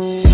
you.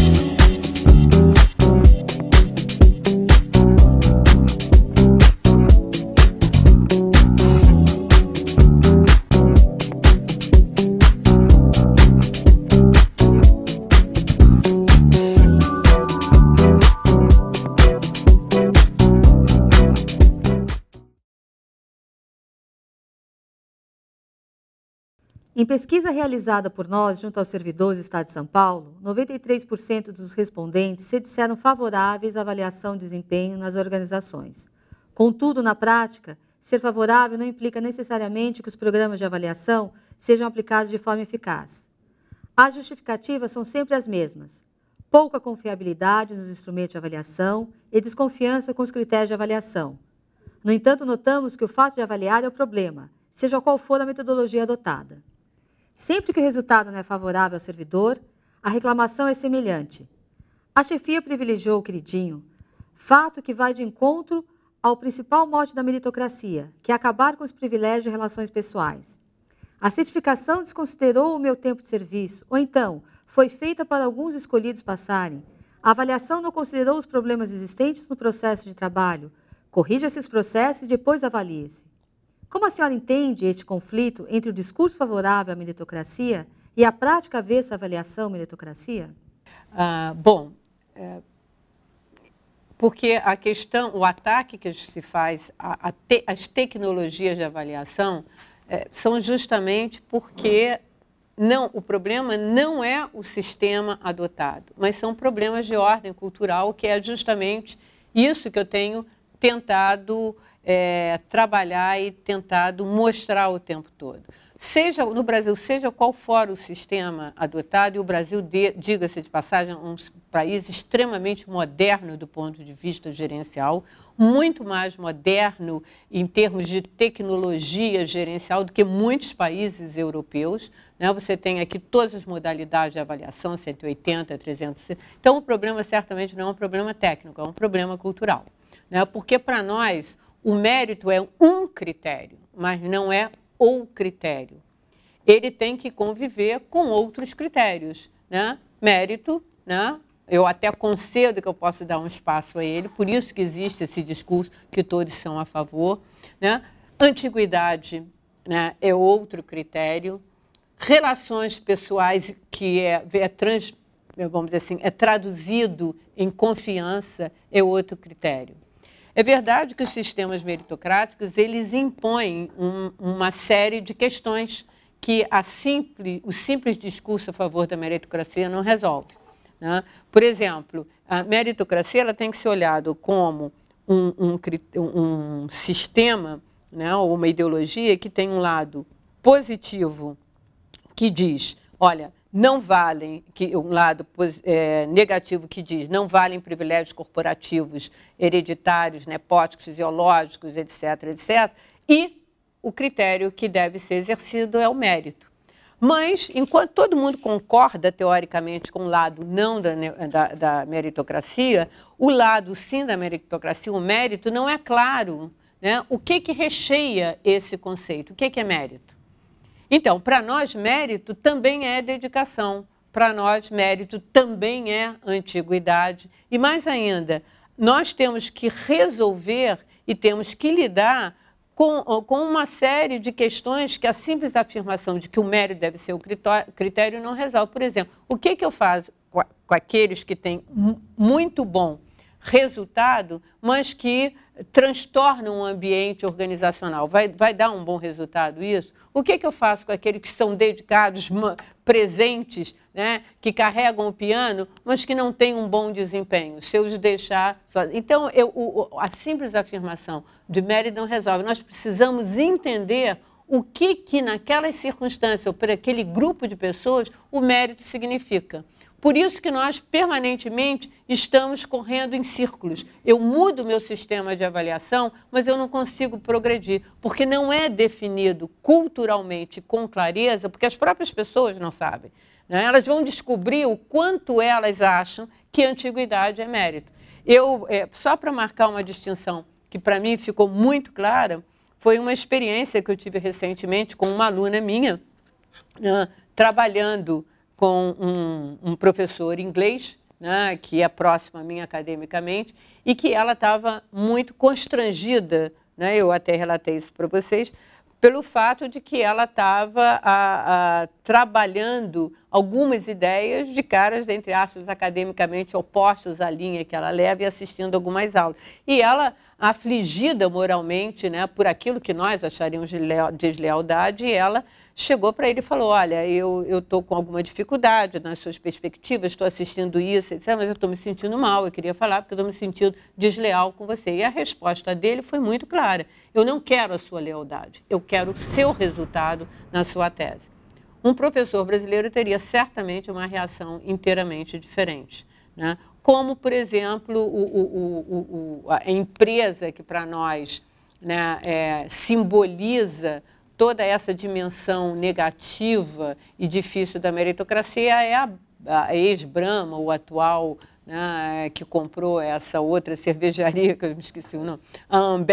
Em pesquisa realizada por nós junto aos servidores do Estado de São Paulo, 93% dos respondentes se disseram favoráveis à avaliação de desempenho nas organizações. Contudo, na prática, ser favorável não implica necessariamente que os programas de avaliação sejam aplicados de forma eficaz. As justificativas são sempre as mesmas: pouca confiabilidade nos instrumentos de avaliação e desconfiança com os critérios de avaliação. No entanto, notamos que o fato de avaliar é o problema, seja qual for a metodologia adotada. Sempre que o resultado não é favorável ao servidor, a reclamação é semelhante. A chefia privilegiou o queridinho, fato que vai de encontro ao principal mote da meritocracia, que é acabar com os privilégios e relações pessoais. A certificação desconsiderou o meu tempo de serviço, ou então foi feita para alguns escolhidos passarem. A avaliação não considerou os problemas existentes no processo de trabalho. Corrija esses processos e depois avalie-se. Como a senhora entende este conflito entre o discurso favorável à meritocracia e a prática avessa à avaliação meritocracia? Ah, bom, é, porque a questão, o ataque que se faz às te, tecnologias de avaliação é, são justamente porque não, o problema não é o sistema adotado, mas são problemas de ordem cultural, que é justamente isso que eu tenho tentado é, trabalhar e tentado mostrar o tempo todo. Seja no Brasil, seja qual for o sistema adotado, e o Brasil, diga-se de passagem, é um país extremamente moderno do ponto de vista gerencial, muito mais moderno em termos de tecnologia gerencial do que muitos países europeus. Né? Você tem aqui todas as modalidades de avaliação, 180, 300. Então, o problema certamente não é um problema técnico, é um problema cultural. Né? Porque para nós o mérito é um critério, mas não é o critério. Ele tem que conviver com outros critérios, né? Mérito, né? Eu até concedo que eu posso dar um espaço a ele, por isso que existe esse discurso que todos são a favor, né? Antiguidade, né, é outro critério. Relações pessoais que é, é trans, vamos dizer assim, é traduzido em confiança é outro critério. É verdade que os sistemas meritocráticos eles impõem um, uma série de questões que simples, o simples discurso a favor da meritocracia não resolve. Né? Por exemplo, a meritocracia ela tem que ser olhada como um, um, um sistema né, ou uma ideologia que tem um lado positivo que diz, olha, não valem, que um lado é, negativo que diz não valem privilégios corporativos, hereditários, nepóticos, né, fisiológicos, etc., etc., e o critério que deve ser exercido é o mérito. Mas, enquanto todo mundo concorda teoricamente com o lado não da, da, da meritocracia, o lado sim da meritocracia, o mérito, não é claro né, o que, que recheia esse conceito, o que, que é mérito. Então, para nós, mérito também é dedicação. Para nós, mérito também é antiguidade. E mais ainda, nós temos que resolver e temos que lidar com, ah, com uma série de questões que a simples afirmação de que o mérito deve ser o critério não resolve. Por exemplo, o que, que eu faço com, com aqueles que têm muito bom resultado, mas que transtornam o ambiente organizacional? Vai, vai dar um bom resultado isso? O que, que eu faço com aqueles que são dedicados, presentes, né, que carregam o piano, mas que não têm um bom desempenho? Se eu os deixar. Só... Então, eu, o, a simples afirmação de mérito não resolve. Nós precisamos entender o que, que naquelas circunstâncias, ou para aquele grupo de pessoas, o mérito significa. Por isso que nós permanentemente estamos correndo em círculos. Eu mudo meu sistema de avaliação, mas eu não consigo progredir, porque não é definido culturalmente com clareza, porque as próprias pessoas não sabem. Né? Elas vão descobrir o quanto elas acham que antiguidade é mérito. Eu, é, só para marcar uma distinção que para mim ficou muito clara, foi uma experiência que eu tive recentemente com uma aluna minha, né, trabalhando com um, um professor inglês, né, que é próximo a mim academicamente, e que ela estava muito constrangida, né, eu até relatei isso para vocês, pelo fato de que ela estava trabalhando algumas ideias de caras, entre aspas, academicamente opostos à linha que ela leva e assistindo algumas aulas. E ela afligida moralmente né, por aquilo que nós acharíamos de deslealdade, e ela chegou para ele e falou: Olha, eu estou com alguma dificuldade nas suas perspectivas, estou assistindo isso, etc., mas eu estou me sentindo mal, eu queria falar porque eu estou me sentindo desleal com você. E a resposta dele foi muito clara: Eu não quero a sua lealdade, eu quero o seu resultado na sua tese. Um professor brasileiro teria certamente uma reação inteiramente diferente. Né? como, por exemplo, o, o, o, a empresa que para nós né, é, simboliza toda essa dimensão negativa e difícil da meritocracia é a, a ex-Brahma, o atual né, que comprou essa outra cervejaria, que eu me esqueci o nome,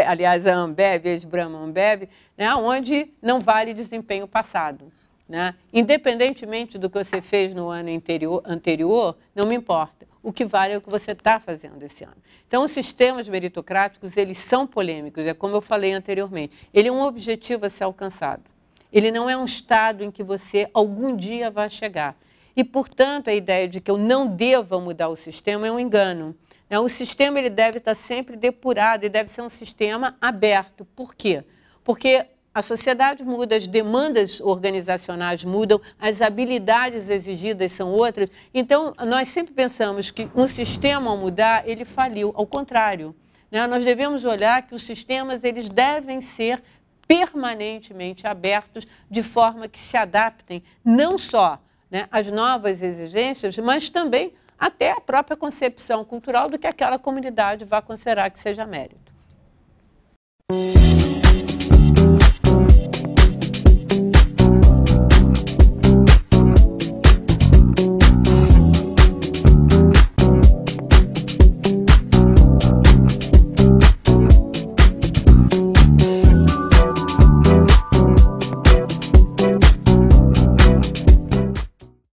aliás, a Ambev, ex-Brahma Ambev, né, onde não vale desempenho passado. Né? Independentemente do que você fez no ano interior, anterior, não me importa. O que vale é o que você está fazendo esse ano. Então, os sistemas meritocráticos, eles são polêmicos, é como eu falei anteriormente. Ele é um objetivo a ser alcançado. Ele não é um estado em que você algum dia vai chegar. E, portanto, a ideia de que eu não deva mudar o sistema é um engano. Né? O sistema ele deve estar tá sempre depurado e deve ser um sistema aberto. Por quê? Porque a sociedade muda, as demandas organizacionais mudam, as habilidades exigidas são outras. Então, nós sempre pensamos que um sistema ao mudar, ele faliu. Ao contrário, né? nós devemos olhar que os sistemas eles devem ser permanentemente abertos de forma que se adaptem não só né, às novas exigências, mas também até a própria concepção cultural do que aquela comunidade vai considerar que seja mérito.